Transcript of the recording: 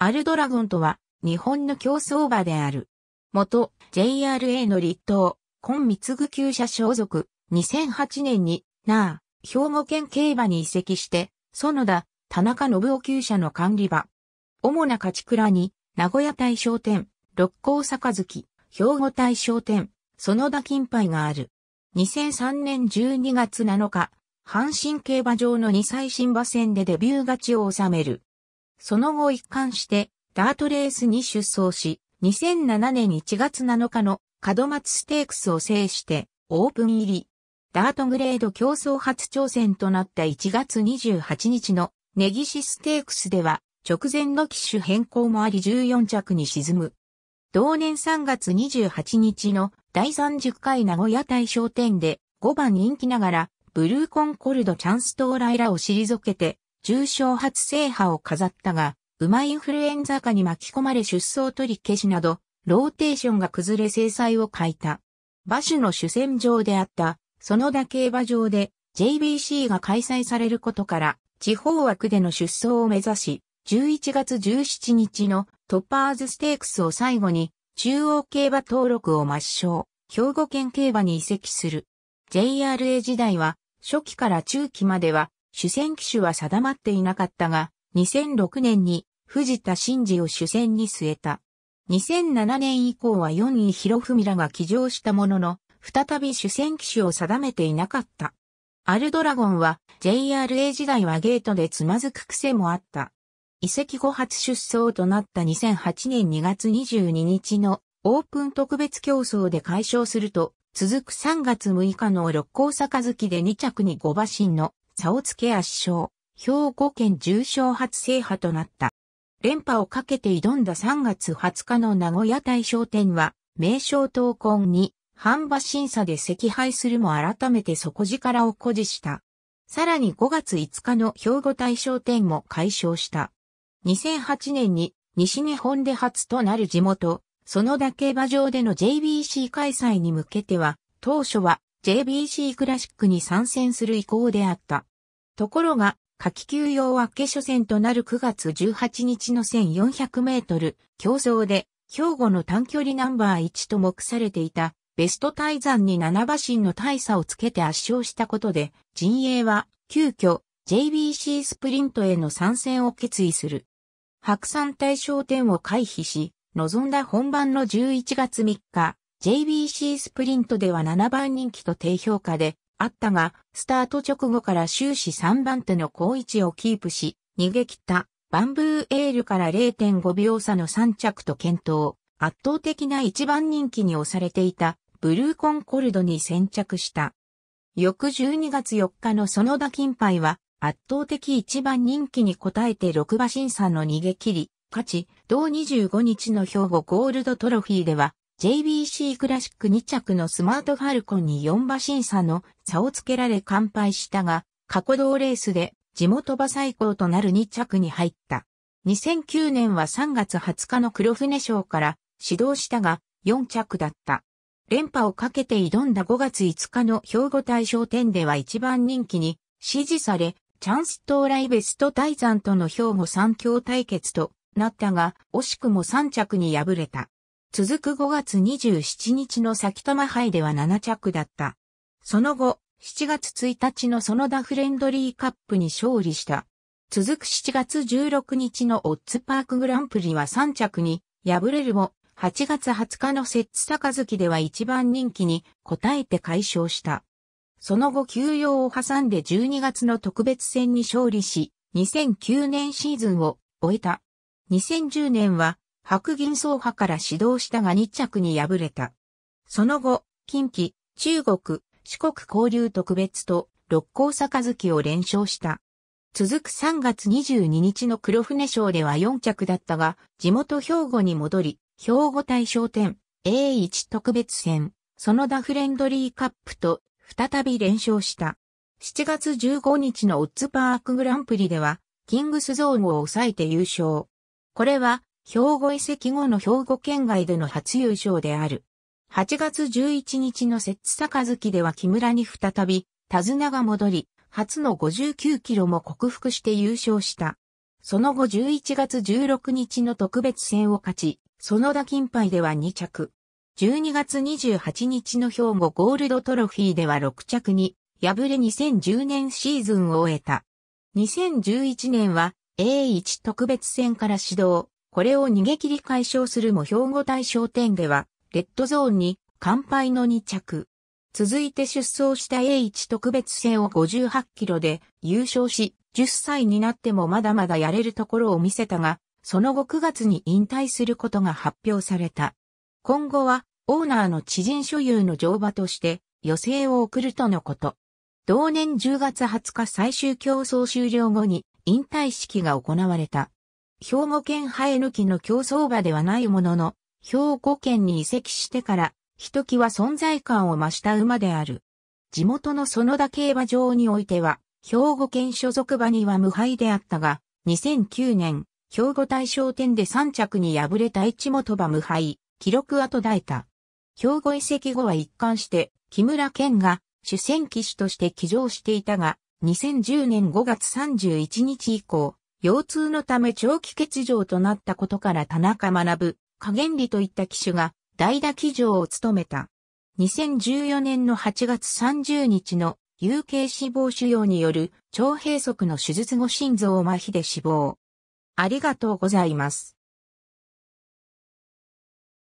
アルドラゴンとは、日本の競争馬である。元、JRA の立党、今三具厩舎所属、2008年に、なあ、兵庫県競馬に移籍して、園田、田中信夫厩舎の管理馬。主な勝ち倉に、名古屋大商店、六甲杯、兵庫大商店、園田金杯がある。2003年12月7日、阪神競馬場の2歳新馬戦でデビュー勝ちを収める。その後一貫してダートレースに出走し、2007年1月7日の門松ステークスを制してオープン入り。ダートグレード競争初挑戦となった1月28日のネギシステークスでは直前の機種変更もあり14着に沈む。同年3月28日の第30回名古屋大賞店で5番人気ながらブルーコンコルドチャンストーライラを退けて重症初制覇を飾ったが、馬インフルエンザ化に巻き込まれ出走取り消しなど、ローテーションが崩れ制裁を欠いた。馬主の主戦場であった、園田競馬場で JBC が開催されることから、地方枠での出走を目指し、11月17日のトッパーズステークスを最後に、中央競馬登録を抹消、兵庫県競馬に移籍する。JRA 時代は、初期から中期までは、主戦機種は定まっていなかったが、2006年に藤田真嗣を主戦に据えた。2007年以降は4位広文らが起乗したものの、再び主戦機種を定めていなかった。アルドラゴンは JRA 時代はゲートでつまずく癖もあった。遺跡後初出走となった2008年2月22日のオープン特別競争で解消すると、続く3月6日の六甲坂月で2着に5馬身の差をつけ圧勝、兵庫県重賞初制覇となった。連覇をかけて挑んだ3月20日の名古屋大賞典は、名称闘魂に、半馬審査で赤敗するも改めて底力を誇示した。さらに5月5日の兵庫大賞典も解消した。2008年に西日本で初となる地元、そのだけ馬場での JBC 開催に向けては、当初は JBC クラシックに参戦する意向であった。ところが、夏季休養明け初戦となる9月18日の1400メートル競争で、兵庫の短距離ナンバー1と目されていた、ベスト対山に7馬身の大差をつけて圧勝したことで、陣営は、急遽、JBC スプリントへの参戦を決意する。白山対象点を回避し、臨んだ本番の11月3日、JBC スプリントでは7番人気と低評価で、あったが、スタート直後から終始3番手の好位置をキープし、逃げ切ったバンブーエールから0.5秒差の3着と検討。圧倒的な一番人気に押されていたブルーコンコルドに先着した。翌12月4日の園田金杯は圧倒的一番人気に応えて6馬審査の逃げ切り、勝ち、同25日の兵庫ゴールドトロフィーでは JBC クラシック2着のスマートファルコンに4馬審査の差をつけられ完敗したが、過去同レースで地元馬最高となる2着に入った。2009年は3月20日の黒船賞から指導したが4着だった。連覇をかけて挑んだ5月5日の兵庫大賞典では一番人気に支持され、チャンス到来ベスト大山との兵庫三強対決となったが、惜しくも3着に敗れた。続く5月27日の埼玉杯では7着だった。その後、7月1日の園田フレンドリーカップに勝利した。続く7月16日のオッズパークグランプリは3着に敗れるも、8月20日の設置。高月では一番人気に応えて解消した。その後休養を挟んで12月の特別戦に勝利し、2009年シーズンを終えた。2010年は白銀総派から指導したが2着に敗れた。その後、近畿、中国、四国交流特別と六甲杯を連勝した。続く3月22日の黒船賞では4着だったが、地元兵庫に戻り、兵庫大商店 A1 特別戦、そのダフレンドリーカップと再び連勝した。7月15日のオッズパークグランプリでは、キングスゾーンを抑えて優勝。これは、兵庫移籍後の兵庫県外での初優勝である。8月11日の摂津杯では木村に再び、手綱が戻り、初の59キロも克服して優勝した。その後11月16日の特別戦を勝ち、園田金杯では2着。12月28日の兵庫ゴールドトロフィーでは6着に、敗れ2010年シーズンを終えた。2011年は A1 特別戦から始動。これを逃げ切り解消するも兵庫大商店では、レッドゾーンに乾杯の2着。続いて出走した A1 特別戦を58キロで優勝し、10歳になってもまだまだやれるところを見せたが、その後9月に引退することが発表された。今後は、オーナーの知人所有の乗馬として、予選を送るとのこと。同年10月20日最終競争終了後に、引退式が行われた。兵庫県生え抜きの競争馬ではないものの、兵庫県に移籍してから、ひときわ存在感を増した馬である。地元の園田競馬場においては、兵庫県所属馬には無敗であったが、2009年、兵庫大賞店で3着に敗れた一元馬無敗、記録は途絶えた。兵庫移籍後は一貫して、木村健が主戦騎手として騎乗していたが、2010年5月31日以降、腰痛のため長期欠場となったことから田中学、加減理といった機種が代打機乗を務めた。2014年の8月30日の有形死亡腫瘍による腸閉塞の手術後心臓を麻痺で死亡。ありがとうございます。